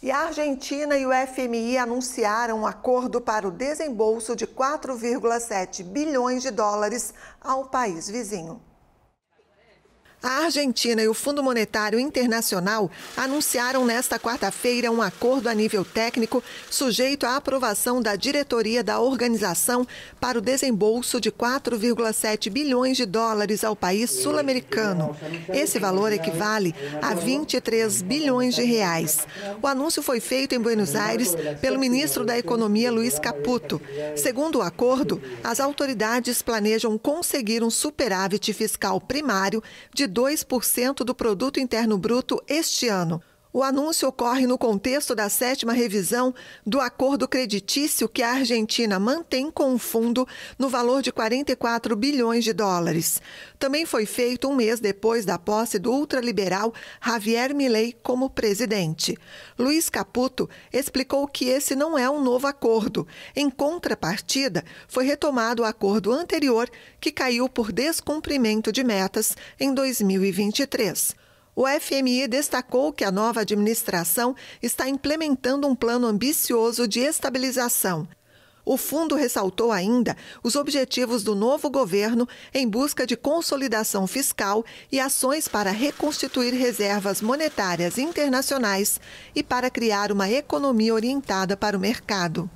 E a Argentina e o FMI anunciaram um acordo para o desembolso de 4,7 bilhões de dólares ao país vizinho. A Argentina e o Fundo Monetário Internacional anunciaram nesta quarta-feira um acordo a nível técnico sujeito à aprovação da diretoria da organização para o desembolso de 4,7 bilhões de dólares ao país sul-americano. Esse valor equivale a 23 bilhões de reais. O anúncio foi feito em Buenos Aires pelo ministro da Economia Luiz Caputo. Segundo o acordo, as autoridades planejam conseguir um superávit fiscal primário de 2% do produto interno bruto este ano. O anúncio ocorre no contexto da sétima revisão do acordo creditício que a Argentina mantém com o fundo no valor de 44 bilhões de dólares. Também foi feito um mês depois da posse do ultraliberal Javier Milei como presidente. Luiz Caputo explicou que esse não é um novo acordo. Em contrapartida, foi retomado o acordo anterior que caiu por descumprimento de metas em 2023 o FMI destacou que a nova administração está implementando um plano ambicioso de estabilização. O fundo ressaltou ainda os objetivos do novo governo em busca de consolidação fiscal e ações para reconstituir reservas monetárias internacionais e para criar uma economia orientada para o mercado.